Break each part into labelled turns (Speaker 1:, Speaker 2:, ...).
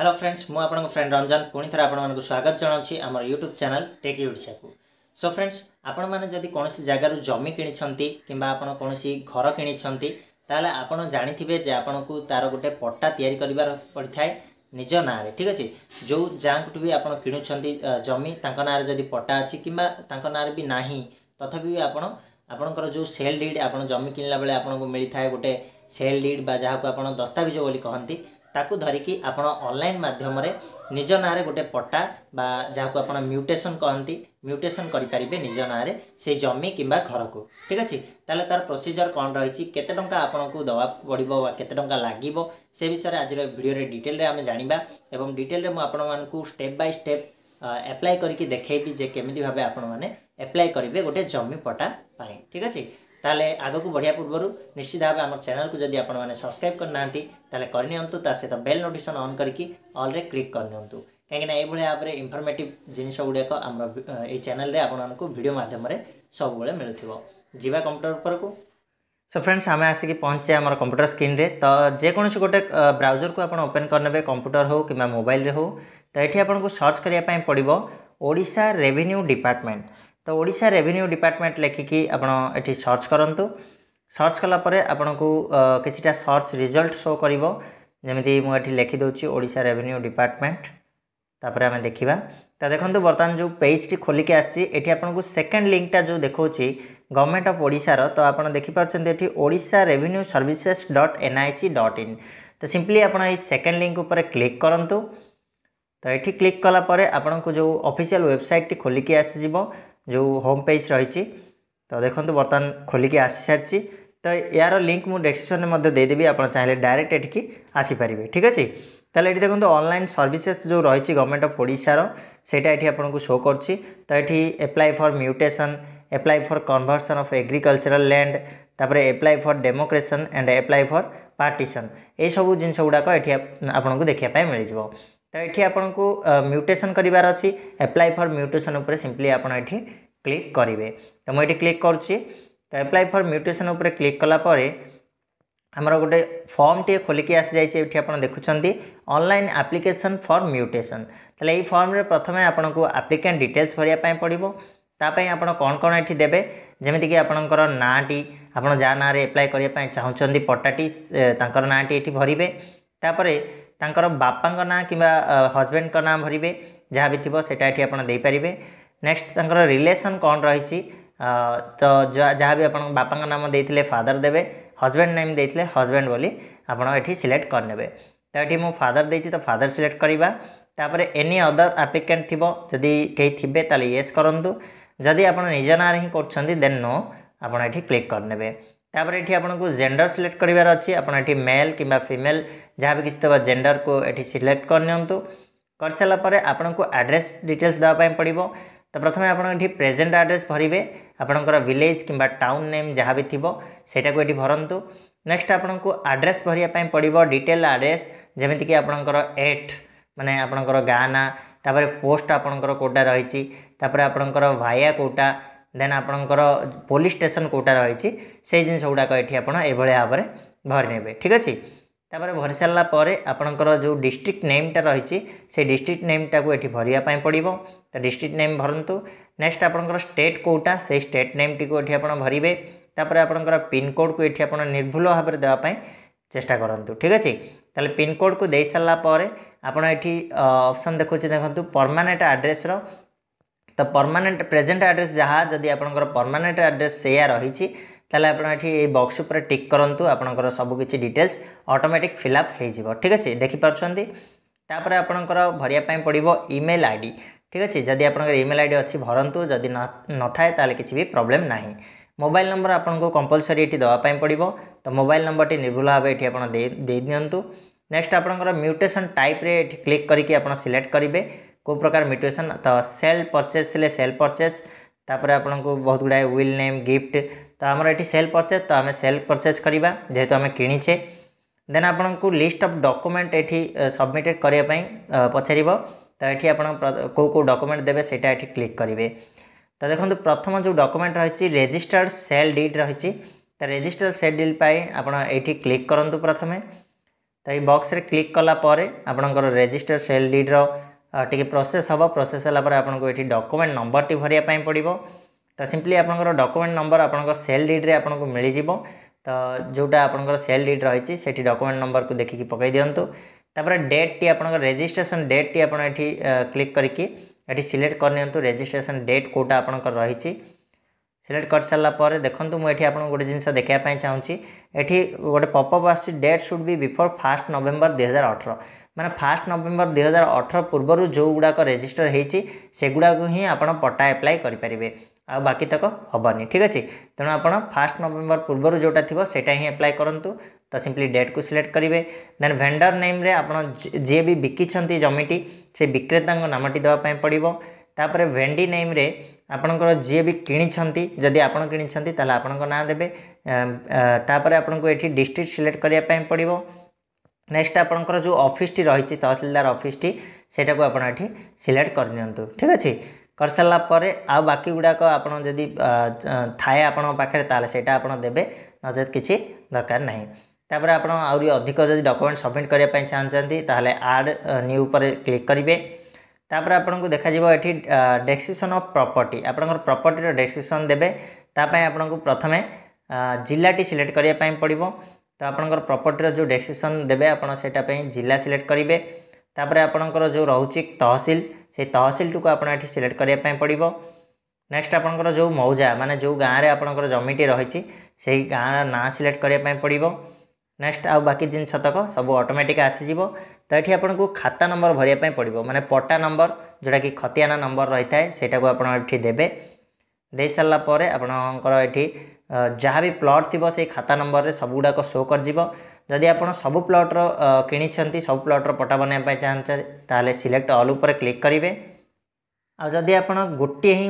Speaker 1: hello friends मु आपण friend Ranjan पुणी थे आपंक स्वागत जनावि आम यूट्यूब चैनल टेक ओडा को सो फ्रेंड्स आपण मैंने कौन जगार जमी कि आपड़ कौन घर कि ଆପଣ ଜାଣିଥିବେ ଯେ ଆପଣଙ୍କୁ ତା'ର ଗୋଟେ ପଟ୍ଟା ତିଆରି କରିବାର ପଡ଼ିଥାଏ ନିଜ ନାଁରେ ଠିକ୍ ଅଛି ଯେଉଁ ଯାହାଙ୍କଠୁ ବି ଆପଣ କିଣୁଛନ୍ତି ଜମି ତାଙ୍କ ନାଁରେ ଯଦି ପଟ୍ଟା ଅଛି କିମ୍ବା ତାଙ୍କ ନାଁରେ ବି ନାହିଁ ତଥାପି ବି ଆପଣ ଆପଣଙ୍କର ଯେଉଁ ସେଲ୍ ଡିଡ୍ ଆପଣ ଜମି କିଣିଲା ବେଳେ ଆପଣଙ୍କୁ ମିଳିଥାଏ ଗୋଟେ ସେଲ୍ ଡିଡ୍ ବା ଯାହାକୁ ଆପଣ ଦସ୍ତାବିଜ ବୋଲି କହନ୍ତି ତାକୁ ଧରିକି ଆପଣ ଅନଲାଇନ୍ ମାଧ୍ୟମରେ ନିଜ ନାଁରେ ଗୋଟେ ପଟ୍ଟା ବା ଯାହାକୁ ଆପଣ ମ୍ୟୁଟେସନ୍ କହନ୍ତି ମ୍ୟୁଟେସନ୍ କରିପାରିବେ ନିଜ ନାଁରେ ସେଇ ଜମି କିମ୍ବା ଘରକୁ ଠିକ୍ ଅଛି ତାହେଲେ ତା'ର ପ୍ରୋସିଜର୍ କ'ଣ ରହିଛି କେତେ ଟଙ୍କା ଆପଣଙ୍କୁ ଦେବାକୁ ପଡ଼ିବ ବା କେତେ ଟଙ୍କା ଲାଗିବ ସେ ବିଷୟରେ ଆଜିର ଭିଡ଼ିଓରେ ଡିଟେଲ୍ରେ ଆମେ ଜାଣିବା ଏବଂ ଡିଟେଲ୍ରେ ମୁଁ ଆପଣମାନଙ୍କୁ ଷ୍ଟେପ୍ ବାଇ ଷ୍ଟେପ୍ ଆପ୍ଲାଏ କରିକି ଦେଖେଇବି ଯେ କେମିତି ଭାବେ ଆପଣମାନେ ଆପ୍ଲାଏ କରିବେ ଗୋଟେ ଜମି ପଟ୍ଟା ପାଇଁ ଠିକ୍ ଅଛି ତାହେଲେ ଆଗକୁ ବଢ଼ିବା ପୂର୍ବରୁ ନିଶ୍ଚିତ ଭାବେ ଆମ ଚ୍ୟାନେଲକୁ ଯଦି ଆପଣମାନେ ସବସ୍କ୍ରାଇବ୍ କରିନାହାନ୍ତି ତାହେଲେ କରିନିଅନ୍ତୁ ତା ସହିତ ବେଲ୍ ନୋଟିଫିକେସନ୍ ଅନ୍ କରିକି ଅଲ୍ରେ କ୍ଲିକ୍ କରିନିଅନ୍ତୁ କାହିଁକିନା ଏଇଭଳି ଭାବରେ ଇନଫର୍ମେଟିଭ୍ ଜିନିଷ ଗୁଡ଼ିକ ଆମର ଏଇ ଚ୍ୟାନେଲରେ ଆପଣମାନଙ୍କୁ ଭିଡ଼ିଓ ମାଧ୍ୟମରେ ସବୁବେଳେ ମିଳୁଥିବ ଯିବା କମ୍ପ୍ୟୁଟର ଉପରକୁ सो फ्रेंड्स आम आसिक पहुँचे आम कंप्यूटर स्क्रीन रे तो जेकोसी गोटे ब्राउजर को आप ओपेन करने कंप्यूटर हो कि मोबाइल हो तो ये आपको सर्च करने पड़ो ओडा रेवेन्यू डिपार्टमेंट ତ ଓଡ଼ିଶା ରେଭିନ୍ୟୁ ଡିପାର୍ଟମେଣ୍ଟ ଲେଖିକି ଆପଣ ଏଠି ସର୍ଚ୍ଚ କରନ୍ତୁ ସର୍ଚ୍ଚ କଲା ପରେ ଆପଣଙ୍କୁ କିଛିଟା ସର୍ଚ୍ଚ ରିଜଲ୍ଟ ଶୋ କରିବ ଯେମିତି ମୁଁ ଏଠି ଲେଖିଦେଉଛି ଓଡ଼ିଶା ରେଭିନ୍ୟୁ ଡିପାର୍ଟମେଣ୍ଟ ତାପରେ ଆମେ ଦେଖିବା ତ ଦେଖନ୍ତୁ ବର୍ତ୍ତମାନ ଯେଉଁ ପେଜ୍ଟି ଖୋଲିକି ଆସିଛି ଏଠି ଆପଣଙ୍କୁ ସେକେଣ୍ଡ ଲିଙ୍କଟା ଯେଉଁ ଦେଖାଉଛି ଗଭର୍ଣ୍ଣମେଣ୍ଟ ଅଫ୍ ଓଡ଼ିଶାର ତ ଆପଣ ଦେଖିପାରୁଛନ୍ତି ଏଠି Odisha revenue services dot N I C dot in ତ ସିମ୍ପଲି ଆପଣ ଏଇ ସେକେଣ୍ଡ ଲିଙ୍କ ଉପରେ କ୍ଲିକ୍ କରନ୍ତୁ ତ ଏଠି କ୍ଲିକ୍ କଲା ପରେ ଆପଣଙ୍କୁ ଯେଉଁ ଅଫିସିଆଲ୍ ୱେବସାଇଟ୍ଟି ଖୋଲିକି ଆସିଯିବ जो होम पेज रही तो देखो बर्तमान खोलिकी आसी सारी तो यार लिंक मुझे डेस्क्रिप्सन में देदेवि आप चाहिए डायरेक्ट एटी आसीपारे ठीक अच्छे তাহলে এটি দেখুন অনলাইন সর্ভিসেস যে রয়েছে গভর্নমেন্ট অফ ওড়িশার সেটা এটি আপনার শো করছি তো এটি apply for mutation apply for conversion of agricultural land তাপরে apply for demarcation and apply for partition এইসব জিনিস গুড়াক এটি আপনার দেখা মিলিযোগ ତ ଏଠି ଆପଣଙ୍କୁ ମ୍ୟୁଟେସନ୍ କରିବାର ଅଛି ଆପ୍ଲାଏ ଫର୍ ମ୍ୟୁଟେସନ୍ ଉପରେ ସିମ୍ପଲି ଆପଣ ଏଠି କ୍ଲିକ୍ କରିବେ ତ ମୁଁ ଏଠି କ୍ଲିକ୍ କରୁଛି ତ ଆପ୍ଲାଏ ଫର୍ ମ୍ୟୁଟେସନ୍ ଉପରେ କ୍ଲିକ୍ କଲା ପରେ ଆମର ଗୋଟେ ଫର୍ମଟିଏ ଖୋଲିକି ଆସିଯାଇଛି ଏଠି ଆପଣ ଦେଖୁଛନ୍ତି ଅନଲାଇନ୍ ଆପ୍ଲିକେସନ୍ ଫର୍ ମ୍ୟୁଟେସନ୍ ତାହେଲେ ଏଇ ଫର୍ମରେ ପ୍ରଥମେ ଆପଣଙ୍କୁ ଆପ୍ଲିକାଣ୍ଟ ଡିଟେଲ୍ସ ଭରିବା ପାଇଁ ପଡ଼ିବ ତା ପାଇଁ ଆପଣ କ'ଣ କ'ଣ ଏଠି ଦେବେ ଯେମିତିକି ଆପଣଙ୍କର ନାଁଟି ଆପଣ ଯାହା ନାଁରେ ଆପ୍ଲାଏ କରିବା ପାଇଁ ଚାହୁଁଛନ୍ତି ପଟ୍ଟାଟି ତାଙ୍କର ନାଁଟି ଏଠି ଭରିବେ ତାପରେ ତାଙ୍କର ବାପାଙ୍କ ନାଁ କିମ୍ବା ହଜବେଣ୍ଡଙ୍କ ନାଁ ଭରିବେ ଯାହା ବି ଥିବ ସେଇଟା ଏଠି ଆପଣ ଦେଇପାରିବେ ନେକ୍ସଟ ତାଙ୍କର ରିଲେସନ୍ କ'ଣ ରହିଛି ତ ଯାହା ବି ଆପଣଙ୍କ ବାପାଙ୍କ ନାମ ଦେଇଥିଲେ ଫାଦର ଦେବେ ହଜବେଣ୍ଡ ନେମ୍ ଦେଇଥିଲେ ହଜବେଣ୍ଡ ବୋଲି ଆପଣ ଏଠି ସିଲେକ୍ଟ କରିନେବେ ତ ଏଠି ମୁଁ ଫାଦର ଦେଇଛି ତ ଫାଦର ସିଲେକ୍ଟ କରିବା ତାପରେ ଏନି ଅଦର ଆପ୍ଲିକାଣ୍ଟ ଥିବ ଯଦି କେହି ଥିବେ ତାହେଲେ ୟେସ୍ କରନ୍ତୁ ଯଦି ଆପଣ ନିଜ ନାଁରେ ହିଁ କରୁଛନ୍ତି ଦେନ୍ ନୋ ଆପଣ ଏଠି କ୍ଲିକ୍ କରିନେବେ तापर ये आपको जेंडर सिलेक्ट करार अच्छे आपड़ मेल कि फिमेल जहाँ भी किसी देवा जेंडर को ये सिलेक्ट करनी कर सारापर आपको आड्रेस डिटेल्स देवाई पड़ो तो प्रथम आपड़ ये आड्रेस भरवे आपणकर विलेज कि टाउन नेम जहाँ भी थोड़ा सेटा को ये भरतु नेक्स्ट आपको आड्रेस भरवाई पड़ो डिटेल आड्रेस जमीक आपणकर एट मानने आपणकर गाँ ना तापर पोस्ट आपणकर कोटा रही आपणकर भाया कौटा ଦେନ୍ ଆପଣଙ୍କର ପୋଲିସ୍ ଷ୍ଟେସନ୍ କେଉଁଟା ରହିଛି ସେଇ ଜିନିଷ ଗୁଡ଼ାକ ଏଠି ଆପଣ ଏଭଳି ଭାବରେ ଭରି ନେବେ ଠିକ୍ ଅଛି ତାପରେ ଭରି ସାରିଲା ପରେ ଆପଣଙ୍କର ଯେଉଁ ଡିଷ୍ଟ୍ରିକ୍ଟ ନେମ୍ଟା ରହିଛି ସେ ଡିଷ୍ଟ୍ରିକ୍ଟ ନେମ୍ଟାକୁ ଏଠି ଭରିବା ପାଇଁ ପଡ଼ିବ ତ ଡିଷ୍ଟ୍ରିକ୍ଟ ନେମ୍ ଭରନ୍ତୁ ନେକ୍ସଟ ଆପଣଙ୍କର ଷ୍ଟେଟ୍ କେଉଁଟା ସେଇ ଷ୍ଟେଟ୍ ନେମ୍ଟିକୁ ଏଠି ଆପଣ ଭରିବେ ତାପରେ ଆପଣଙ୍କର ପିନ୍କୋଡ଼କୁ ଏଠି ଆପଣ ନିର୍ଭୁଲ ଭାବରେ ଦେବା ପାଇଁ ଚେଷ୍ଟା କରନ୍ତୁ ଠିକ୍ ଅଛି ତାହେଲେ ପିନ୍କୋଡ଼କୁ ଦେଇସାରିଲା ପରେ ଆପଣ ଏଠି ଅପସନ୍ ଦେଖୁଛି ଦେଖନ୍ତୁ ପର୍ମାନେଣ୍ଟ ଆଡ୍ରେସ୍ର তো পরমানেন্ট ପ୍ରେଜେଣ୍ଟ ଆଡ୍ରେସ୍ ଯାହା ଯଦି ଆପଣଙ୍କର ପରମାନେଣ୍ଟ ଆଡ୍ରେସ୍ ସେଇଆ ରହିଛି ତାହେଲେ ଆପଣ ଏଠି ଏଇ ବକ୍ସ ଉପରେ ଟିକ୍ କରନ୍ତୁ ଆପଣଙ୍କର ସବୁକିଛି ଡିଟେଲ୍ସ ଅଟୋମେଟିକ୍ ଫିଲ୍ଅପ୍ ହୋଇଯିବ ଠିକ୍ ଅଛି ଦେଖିପାରୁଛନ୍ତି ତାପରେ ଆପଣଙ୍କର ଭରିବା ପାଇଁ ପଡ଼ିବ ଇମେଲ୍ ଆଇ ଡ଼ି ଠିକ୍ ଅଛି ଯଦି ଆପଣଙ୍କର ଇମେଲ୍ ଆଇ ଡ଼ି ଅଛି ଭରନ୍ତୁ ଯଦି ନଥାଏ ତାହେଲେ କିଛି ବି ପ୍ରୋବ୍ଲେମ୍ ନାହିଁ ମୋବାଇଲ୍ ନମ୍ବର ଆପଣଙ୍କୁ କମ୍ପଲସରି ଏଠି ଦେବା ପାଇଁ ପଡ଼ିବ ତ ମୋବାଇଲ୍ ନମ୍ବରଟି ନିର୍ଭୁଲ ଭାବେ ଏଠି ଆପଣ ଦେଇ ଦେଇଦିଅନ୍ତୁ ନେକ୍ସଟ ଆପଣଙ୍କର ମ୍ୟୁଟେସନ୍ ଟାଇପ୍ରେ ଏଠି କ୍ଲିକ୍ କରିକି ଆପଣ ସିଲେକ୍ଟ କରିବେ କେଉଁ ପ୍ରକାର ମ୍ୟୁଟେସନ୍ ତ ସେଲ୍ ପରଚେଜ୍ ଥିଲେ ସେଲ୍ ପରଚେଜ୍ ତାପରେ ଆପଣଙ୍କୁ ବହୁତ ଗୁଡ଼ାଏ ୱିଲ୍ ନେମ୍ ଗିଫ୍ଟ ତ ଆମର ଏଠି ସେଲ୍ ପରଚେଜ୍ ତ ଆମେ ସେଲ୍ ପରଚେଜ୍ କରିବା ଯେହେତୁ ଆମେ କିଣିଛେ ଦେନ୍ ଆପଣଙ୍କୁ ଲିଷ୍ଟ ଅଫ୍ ଡକୁମେଣ୍ଟ ଏଠି ସବମିଟେଡ଼ କରିବା ପାଇଁ ପଚାରିବ ତ ଏଠି ଆପଣ କେଉଁ କେଉଁ ଡକୁମେଣ୍ଟ ଦେବେ ସେଇଟା ଏଠି କ୍ଲିକ୍ କରିବେ ତ ଦେଖନ୍ତୁ ପ୍ରଥମ ଯେଉଁ ଡକୁମେଣ୍ଟ ରହିଛି ରେଜିଷ୍ଟର୍ଡ଼ ସେଲ୍ ଡିଡ୍ ରହିଛି ତ ରେଜିଷ୍ଟର୍ଡ଼ ସେଲ୍ ଡିଡ୍ ପାଇଁ ଆପଣ ଏଇଠି କ୍ଲିକ୍ କରନ୍ତୁ ପ୍ରଥମେ ତ ଏଇ ବକ୍ସରେ କ୍ଲିକ୍ କଲା ପରେ ଆପଣଙ୍କର ରେଜିଷ୍ଟର୍ଡ଼ ସେଲ୍ ଡିଡ୍ର টিকে প্রোসেস হব প্রোসেস হল পরে আপনার এটি ডকুমেন্ট নম্বরটি ভরিয়া পড়ব তো সিম্পলি আপনার ডকুমেন্ট নম্বর আপনার সেল ডিড্রে আপনার মিলিযোগ তো যেটা আপনার সেল ডিড রয়েছে সেটি ডকুমেন্ট নম্বরক দেখি পকাই দিও তাপরে ডেটটি আপনার রেজিষ্ট্রেসন ডেটটি আপনার এটি ক্লিক করি এটি সিলেক্ট করে নিও রেজিষ্ট্রেসন ডেট কোটা আপনার রয়েছে সিলেক্ট করে সারা পরে দেখুন মু এটি আপনার গোটে জিনিস দেখা চাহুছি এটি গোটে পপঅপ আসছে date should be before first November দুই হাজার অঠর ମାନେ ଫାର୍ଷ୍ଟ ନଭେମ୍ବର ଦୁଇହଜାର ଅଠର ପୂର୍ବରୁ ଯେଉଁଗୁଡ଼ାକ ରେଜିଷ୍ଟର ହେଇଛି ସେଗୁଡ଼ାକୁ ହିଁ ଆପଣ ପଟ୍ଟା ଆପ୍ଲାଏ କରିପାରିବେ ଆଉ ବାକି ତକ ହେବନି ଠିକ୍ ଅଛି ତେଣୁ ଆପଣ ଫାର୍ଷ୍ଟ ନଭେମ୍ବର ପୂର୍ବରୁ ଯେଉଁଟା ଥିବ ସେଇଟା ହିଁ ଆପ୍ଲାଏ କରନ୍ତୁ ତ ସିମ୍ପଲି ଡେଟ୍କୁ ସିଲେକ୍ଟ କରିବେ ଦେନ୍ ଭେଣ୍ଡର ନେମ୍ରେ ଆପଣ ଯିଏ ବି ବିକିଛନ୍ତି ଜମିଟି ସେ ବିକ୍ରେତାଙ୍କ ନାମଟି ଦେବା ପାଇଁ ପଡ଼ିବ ତାପରେ ଭେଣ୍ଡି ନେମ୍ରେ ଆପଣଙ୍କର ଯିଏ ବି କିଣିଛନ୍ତି ଯଦି ଆପଣ କିଣିଛନ୍ତି ତାହେଲେ ଆପଣଙ୍କ ନାଁ ଦେବେ ତାପରେ ଆପଣଙ୍କୁ ଏଠି ଡିଷ୍ଟ୍ରିକ୍ଟ ସିଲେକ୍ଟ କରିବା ପାଇଁ ପଡ଼ିବ নেক্সট আপনার যে অফিসটি রয়েছে তহসিলদার অফিসটি সেটাকে আপনার এটি সিলেক্ট করে নিয়ন্তু ঠিক আছে କରିସାରିଲା ପରେ ଆଉ ବାକି ଗୁଡ଼ାକ ଆପଣ ଯଦି ଥାଏ ଆପଣଙ୍କ ପାଖରେ ତାହେଲେ ସେଇଟା ଆପଣ ଦେବେ ନଚେତ୍ କିଛି ଦରକାର ନାହିଁ ତାପରେ ଆପଣ ଆହୁରି ଅଧିକ ଯଦି ଡକୁମେଣ୍ଟ ସବମିଟ୍ କରିବା ପାଇଁ ଚାହୁଁଛନ୍ତି ତାହେଲେ ଆଡ଼୍ ନ୍ୟୁ ଉପରେ କ୍ଲିକ୍ କରିବେ ତାପରେ ଆପଣଙ୍କୁ ଦେଖାଯିବ ଏଠି ଡେସ୍କ୍ରିପସନ୍ ଅଫ୍ ପ୍ରପର୍ଟି ଆପଣଙ୍କର ପ୍ରପର୍ଟିର ଡେସ୍କ୍ରିପସନ୍ ଦେବେ ତା ପାଇଁ ଆପଣଙ୍କୁ ପ୍ରଥମେ ଜିଲ୍ଲାଟି ସିଲେକ୍ଟ କରିବା ପାଇଁ ପଡ଼ିବ ତ ଆପଣଙ୍କର ପ୍ରପର୍ଟିର ଯେଉଁ ଡେସିସନ୍ ଦେବେ ଆପଣ ସେଇଟା ପାଇଁ ଜିଲ୍ଲା ସିଲେକ୍ଟ କରିବେ ତାପରେ ଆପଣଙ୍କର ଯେଉଁ ରହୁଛି ତହସିଲ ସେଇ ତହସିଲଟିକୁ ଆପଣ ଏଠି ସିଲେକ୍ଟ କରିବା ପାଇଁ ପଡ଼ିବ ନେକ୍ସଟ ଆପଣଙ୍କର ଯେଉଁ ମୌଜା ମାନେ ଯେଉଁ ଗାଁରେ ଆପଣଙ୍କର ଜମିଟି ରହିଛି ସେଇ ଗାଁର ନାଁ ସିଲେକ୍ଟ କରିବା ପାଇଁ ପଡ଼ିବ ନେକ୍ସଟ ଆଉ ବାକି ଜିନିଷ ତକ ସବୁ ଅଟୋମେଟିକ୍ ଆସିଯିବ ତ ଏଠି ଆପଣଙ୍କୁ ଖାତା ନମ୍ବର ଭରିବା ପାଇଁ ପଡ଼ିବ ମାନେ ପଟା ନମ୍ବର ଯେଉଁଟାକି ଖତିଆନା ନମ୍ବର ରହିଥାଏ ସେଇଟାକୁ ଆପଣ ଏଠି ଦେବେ ଦେଇ ସାରିଲା ପରେ ଆପଣଙ୍କର ଏଠି ଯାହା ବି ପ୍ଲଟ୍ ଥିବ ସେଇ ଖାତା ନମ୍ବରରେ ସବୁଗୁଡ଼ାକ ସୋ କରିଯିବ ଯଦି ଆପଣ ସବୁ ପ୍ଲଟ୍ର କିଣିଛନ୍ତି ସବୁ ପ୍ଲଟ୍ର ପଟା ବନେଇବା ପାଇଁ ଚାହୁଁଛନ୍ତି ତାହେଲେ ସିଲେକ୍ଟ ଅଲ୍ ଉପରେ କ୍ଲିକ୍ କରିବେ ଆଉ ଯଦି ଆପଣ ଗୋଟିଏ ହିଁ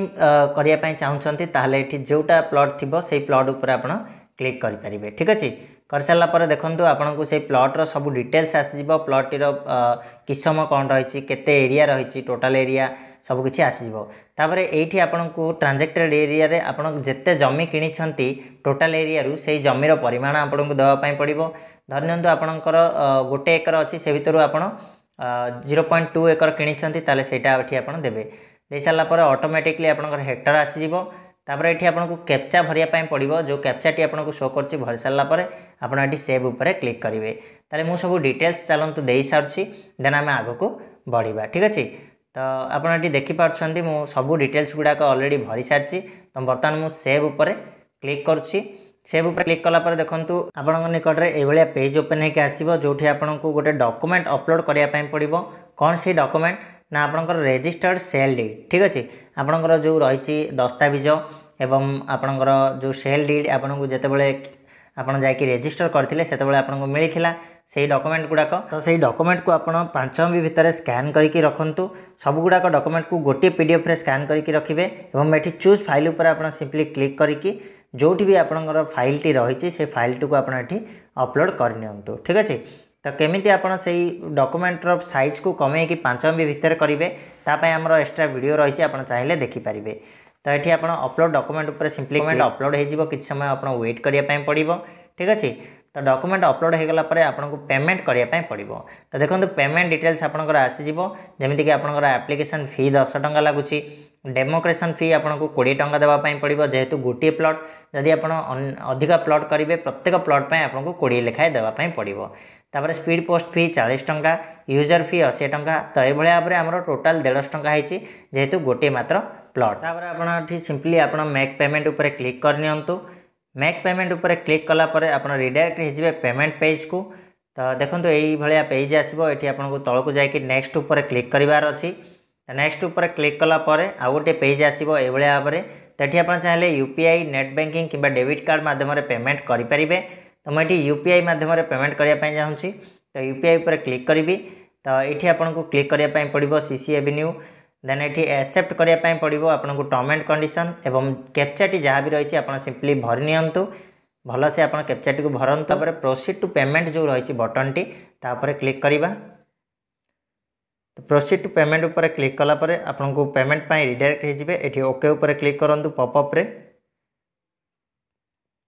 Speaker 1: କରିବା ପାଇଁ ଚାହୁଁଛନ୍ତି ତାହେଲେ ଏଠି ଯେଉଁଟା ପ୍ଲଟ୍ ଥିବ ସେଇ ପ୍ଲଟ୍ ଉପରେ ଆପଣ କ୍ଲିକ୍ କରିପାରିବେ ଠିକ୍ ଅଛି କରିସାରିଲା ପରେ ଦେଖନ୍ତୁ ଆପଣଙ୍କୁ ସେଇ ପ୍ଲଟ୍ର ସବୁ ଡିଟେଲ୍ସ ଆସିଯିବ ପ୍ଲଟ୍ଟିର କିସମ କ'ଣ ରହିଛି କେତେ ଏରିଆ ରହିଛି ଟୋଟାଲ୍ ଏରିଆ ସବୁ କିଛି ଆସିଯିବ ତାପରେ ଏଇଠି ଆପଣଙ୍କୁ ଟ୍ରାଞ୍ଜାକ୍ଟେଡ଼ ଏରିଆରେ ଆପଣ ଯେତେ ଜମି କିଣିଛନ୍ତି ଟୋଟାଲ୍ ଏରିଆରୁ ସେଇ ଜମିର ପରିମାଣ ଆପଣଙ୍କୁ ଦେବା ପାଇଁ ପଡ଼ିବ ଧରିନିଅନ୍ତୁ ଆପଣଙ୍କର ଗୋଟେ ଏକର ଅଛି ସେ ଭିତରୁ ଆପଣ ଜିରୋ ପଏଣ୍ଟ ଟୁ ଏକର କିଣିଛନ୍ତି ତାହେଲେ ସେଇଟା ଏଠି ଆପଣ ଦେବେ ଦେଇସାରିଲା ପରେ ଅଟୋମେଟିକ୍ଲି ଆପଣଙ୍କର ହେକ୍ଟର ଆସିଯିବ ତାପରେ ଏଠି ଆପଣଙ୍କୁ କ୍ୟାପ୍ଚା ଭରିବା ପାଇଁ ପଡ଼ିବ ଯେଉଁ କ୍ୟାପ୍ଚାଟି ଆପଣଙ୍କୁ ଶୋ କରୁଛି ଭରି ସାରିଲା ପରେ ଆପଣ ଏଠି ସେଭ୍ ଉପରେ କ୍ଲିକ୍ କରିବେ ତାହେଲେ ମୁଁ ସବୁ ଡିଟେଲ୍ସ ଚାଲନ୍ତୁ ଦେଇସାରୁଛି ଦେନ୍ ଆମେ ଆଗକୁ ବଢ଼ିବା ଠିକ୍ ଅଛି ତ ଆପଣ ଏଠି ଦେଖିପାରୁଛନ୍ତି ମୁଁ ସବୁ ଡିଟେଲ୍ସ ଗୁଡ଼ାକ ଅଲରେଡ଼ି ଭରିସାରିଛି ତ ବର୍ତ୍ତମାନ ମୁଁ ସେଭ୍ ଉପରେ କ୍ଲିକ୍ କରୁଛି ସେଭ୍ ଉପରେ କ୍ଲିକ୍ କଲାପରେ ଦେଖନ୍ତୁ ଆପଣଙ୍କ ନିକଟରେ ଏଇଭଳିଆ ପେଜ୍ ଓପେନ୍ ହୋଇକି ଆସିବ ଯେଉଁଠି ଆପଣଙ୍କୁ ଗୋଟେ ଡକୁମେଣ୍ଟ ଅପଲୋଡ଼ କରିବା ପାଇଁ ପଡ଼ିବ କ'ଣ ସେଇ ଡକୁମେଣ୍ଟ ନା ଆପଣଙ୍କର ରେଜିଷ୍ଟର୍ଡ଼ ସେଲ୍ ଡିଡ୍ ଠିକ୍ ଅଛି ଆପଣଙ୍କର ଯେଉଁ ରହିଛି ଦସ୍ତାବିଜ ଏବଂ ଆପଣଙ୍କର ଯେଉଁ ସେଲ୍ ଡିଡ୍ ଆପଣଙ୍କୁ ଯେତେବେଳେ ଆପଣ ଯାଇକି ରେଜିଷ୍ଟର କରିଥିଲେ ସେତେବେଳେ ଆପଣଙ୍କୁ ମିଳିଥିଲା সেই ডকুমেন্ট গুড়াক তো সেই ডকুমেন্ট কু আপনার পাঁচ এমবি ভিতরে স্ক্যান করি রখতু সবুগুড়াক ডকুমেন্ট কু গোটিয়ে পিডিএফ্রে স্ক্যান করি রাখবে এবং এটি চুজ ফাইল উপরে আপনার সিম্পলি ক্লিক করি যেটি বি আপনার ফাইলটি রয়েছে সেই ফাইলটি আপনার এটি অপলোড করে নিউ ঠিক আছে তো কেমিতি আপনার সেই ডকুমেন্টর সাইজ কু কমাইকি পাঁচ এমবি ভিতরে করবে তাপাই আমার এক্সট্রা ভিডিও রয়েছে আপনার চাইলে দেখিপারে ତ ଏଠି ଆପଣ ଅପଲୋଡ଼ ଡକୁମେଣ୍ଟ ଉପରେ ସିମ୍ପଲି ଡକୁମେଣ୍ଟ ଅପଲୋଡ଼ ହୋଇଯିବ କିଛି ସମୟ ଆପଣ ୱେଟ୍ କରିବା ପାଇଁ ପଡ଼ିବ ଠିକ୍ ଅଛି ତ ଡକୁମେଣ୍ଟ ଅପଲୋଡ଼ ହୋଇଗଲା ପରେ ଆପଣଙ୍କୁ ପେମେଣ୍ଟ କରିବା ପାଇଁ ପଡ଼ିବ ତ ଦେଖନ୍ତୁ ପେମେଣ୍ଟ ଡିଟେଲ୍ସ ଆପଣଙ୍କର ଆସିଯିବ ଯେମିତିକି ଆପଣଙ୍କର ଆପ୍ଲିକେସନ୍ ଫି ଦଶ ଟଙ୍କା ଲାଗୁଛି ଡେମୋକ୍ରେସନ୍ ଫି ଆପଣଙ୍କୁ କୋଡ଼ିଏ ଟଙ୍କା ଦେବା ପାଇଁ ପଡ଼ିବ ଯେହେତୁ ଗୋଟିଏ ପ୍ଲଟ୍ ଯଦି ଆପଣ ଅଧିକ ପ୍ଲଟ୍ କରିବେ ପ୍ରତ୍ୟେକ ପ୍ଲଟ୍ ପାଇଁ ଆପଣଙ୍କୁ କୋଡ଼ିଏ ଲେଖାଏଁ ଦେବା ପାଇଁ ପଡ଼ିବ ତାପରେ ସ୍ପିଡ଼ ପୋଷ୍ଟ ଫି ଚାଳିଶ ଟଙ୍କା ୟୁଜର୍ ଫି ଅଶୀ ଟଙ୍କା ତ ଏଭଳି ଭାବରେ ଆମର ଟୋଟାଲ୍ ଦେଢ଼ଶହ ଟଙ୍କା ହେଇଛି ଯେହେତୁ ଗୋଟିଏ ମାତ୍ର प्लट तापर आपठी सिंपली आप मेक् पेमेंट उपर क्लिक करनी मेक् पेमेंट उपर क्लिक कलापर आप रिडायरेक्ट हो पेमेंट पेज को तो देखो यही पेज आसो ये आपको तौक जाकि नेक्स्ट उपर क्लिक करार अच्छी नेक्स्ट उपर क्लिक कलापर आउ गोटे पेज आसो ये भाव में तो ये आप चाहिए यूपीआई नेट बैंकिंग कि डेबिट कार्ड मध्यम पेमेंट करें तो मुझे यूपीआई मध्यम पेमेंट करने चाहूँगी तो यूपीआई पर क्लिक करी तो ये आपको क्लिक करने पड़ो सी सी एवेन्यू ଦେନ୍ ଏଠି ଆକ୍ସେପ୍ଟ କରିବା ପାଇଁ ପଡ଼ିବ ଆପଣଙ୍କୁ ଟର୍ମ ଆଣ୍ଡ କଣ୍ଡିସନ୍ ଏବଂ କ୍ୟାପ୍ଚାଟି ଯାହା ବି ରହିଛି ଆପଣ ସିମ୍ପଲି ଭରି ନିଅନ୍ତୁ ଭଲସେ ଆପଣ କ୍ୟାପ୍ଚାଟିକୁ ଭରନ୍ତୁ ତାପରେ ପ୍ରୋସିଡ଼ ଟୁ ପେମେଣ୍ଟ ଯେଉଁ ରହିଛି ବଟନ୍ଟି ତା ଉପରେ କ୍ଲିକ୍ କରିବା ପ୍ରୋସିଡ଼ ଟୁ ପେମେଣ୍ଟ ଉପରେ କ୍ଲିକ୍ କଲା ପରେ ଆପଣଙ୍କୁ ପେମେଣ୍ଟ ପାଇଁ ରିଡାଇରେକ୍ଟ ହେଇଯିବେ ଏଠି ଓକେ ଉପରେ କ୍ଲିକ୍ କରନ୍ତୁ ପପ୍ଅପ୍ରେ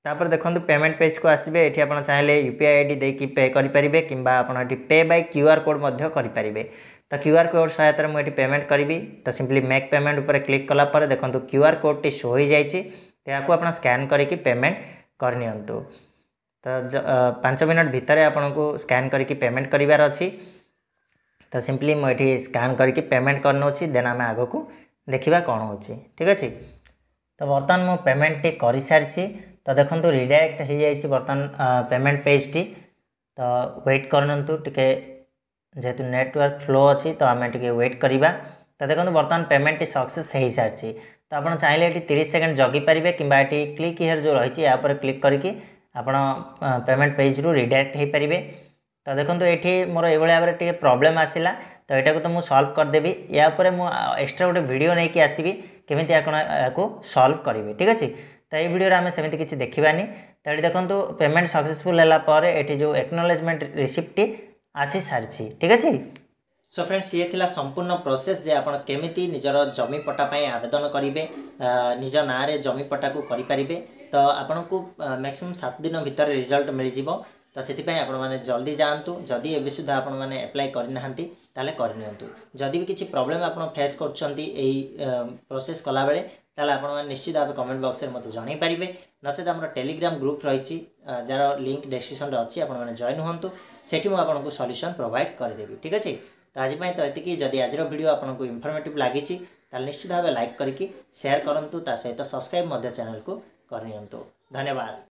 Speaker 1: ତାପରେ ଦେଖନ୍ତୁ ପେମେଣ୍ଟ ପେଜ୍କୁ ଆସିବେ ଏଠି ଆପଣ ଚାହିଁଲେ U P I I D ଦେଇକି ପେ କରିପାରିବେ କିମ୍ବା ଆପଣ ଏଠି pay by Q R code ମଧ୍ୟ କରିପାରିବେ ତ କ୍ୟୁ ଆର୍ କୋଡ଼୍ ସହାୟତାରେ ମୁଁ ଏଠି ପେମେଣ୍ଟ କରିବି ତ ସିମ୍ପଲି ମେକ୍ ପେମେଣ୍ଟ ଉପରେ କ୍ଲିକ୍ କଲା ପରେ ଦେଖନ୍ତୁ କ୍ୟୁ ଆର୍ କୋଡ଼୍ଟି ଶୋ ହୋଇଯାଇଛି ଏହାକୁ ଆପଣ ସ୍କାନ୍ କରିକି ପେମେଣ୍ଟ କରିନିଅନ୍ତୁ ତ ପାଞ୍ଚ ମିନିଟ୍ ଭିତରେ ଆପଣଙ୍କୁ ସ୍କାନ୍ କରିକି ପେମେଣ୍ଟ କରିବାର ଅଛି ତ ସିମ୍ପଲି ମୁଁ ଏଠି ସ୍କାନ୍ କରିକି ପେମେଣ୍ଟ କରିନେଉଛି ଦେନ୍ ଆମେ ଆଗକୁ ଦେଖିବା କ'ଣ ହେଉଛି ଠିକ୍ ଅଛି ତ ବର୍ତ୍ତମାନ ମୁଁ ପେମେଣ୍ଟଟି କରିସାରିଛି ତ ଦେଖନ୍ତୁ ରିଡାଇରେକ୍ଟ ହୋଇଯାଇଛି ବର୍ତ୍ତମାନ ପେମେଣ୍ଟ ପେଜ୍ଟି ତ ୱେଟ୍ କରନ୍ତୁ ଟିକେ যেহেতু নেটওয়ার্ক স্লো অছি তো আমি টিকে ওয়েট করা তো দেখুন বর্তমান পেমেন্টটি সকসেস হয়ে সারিছি তো আপনার চাইলে এটি তিরিশ সেকেন্ড জগি পারে কিংবা এটি ক্লিক হিয়ার যে রয়েছে এর উপরে ক্লিক করি আপনার পেমেন্ট পেজরু রিডাইরেক্ট হয়ে পারে তো দেখুন এটি মোর এইভাবে ভাবে টিকে প্রোবলেম আসিলা তো এটাকে তো মু সলভ করিদেবি ইয়া উপরে মু এক্সট্রা গোটে ভিডিও নেই আসবি কেমিতি আপনার এখন সলভ করবি ঠিক আছে তো এই ভিডিওরে আমি সেমিতি কিছু দেখিবানি তো এটি দেখুন পেমেন্ট সকসেসফুল হলাপরে এটি যে একনোলেজমেন্ট রিসিপ্টটি আসি সারিছি ঠিক আছে সো ফ্রেন্ডস ইয়ে লা সম্পূর্ণ প্রোসেস যে আপনার কেমিতি নিজের জমি পটা পাই আবেদন করবে নিজ নাঁরে জমি পটাকু করে পারিবে তো আপনার ম্যাক্সিমম সাত দিন ভিতরে রিজল্ট মিলিযোগ তো সেই আপনার জলদি যাতে যদি এবে সুদ্ধা আপনার এপ্লাই করে না ତାହେଲେ କରିନିଅନ୍ତୁ ଯଦି ବି କିଛି ପ୍ରୋବ୍ଲେମ୍ ଆପଣ ଫେସ୍ କରୁଛନ୍ତି ଏଇ ପ୍ରୋସେସ୍ କଲାବେଳେ ତାହେଲେ ଆପଣମାନେ ନିଶ୍ଚିତ ଭାବେ କମେଣ୍ଟ ବକ୍ସରେ ମୋତେ ଜଣାଇପାରିବେ ନଚେତ୍ ଆମର ଟେଲିଗ୍ରାମ ଗ୍ରୁପ୍ ରହିଛି ଯାହାର ଲିଙ୍କ୍ ଡେସ୍କ୍ରିପସନ୍ରେ ଅଛି ଆପଣମାନେ ଜଏନ୍ ହୁଅନ୍ତୁ ସେଠି ମୁଁ ଆପଣଙ୍କୁ ସଲ୍ୟୁସନ୍ ପ୍ରୋଭାଇଡ଼ କରିଦେବି ଠିକ୍ ଅଛି ତ ଆଜି ପାଇଁ ତ ଏତିକି ଯଦି ଆଜିର ଭିଡ଼ିଓ ଆପଣଙ୍କୁ ଇନଫର୍ମେଟିଭ୍ ଲାଗିଛି ତାହେଲେ ନିଶ୍ଚିତ ଭାବେ ଲାଇକ୍ କରିକି ସେୟାର କରନ୍ତୁ ତା ସହିତ ସବସ୍କ୍ରାଇବ୍ ମଧ୍ୟ ଚ୍ୟାନେଲକୁ କରିନିଅନ୍ତୁ ଧନ୍ୟବାଦ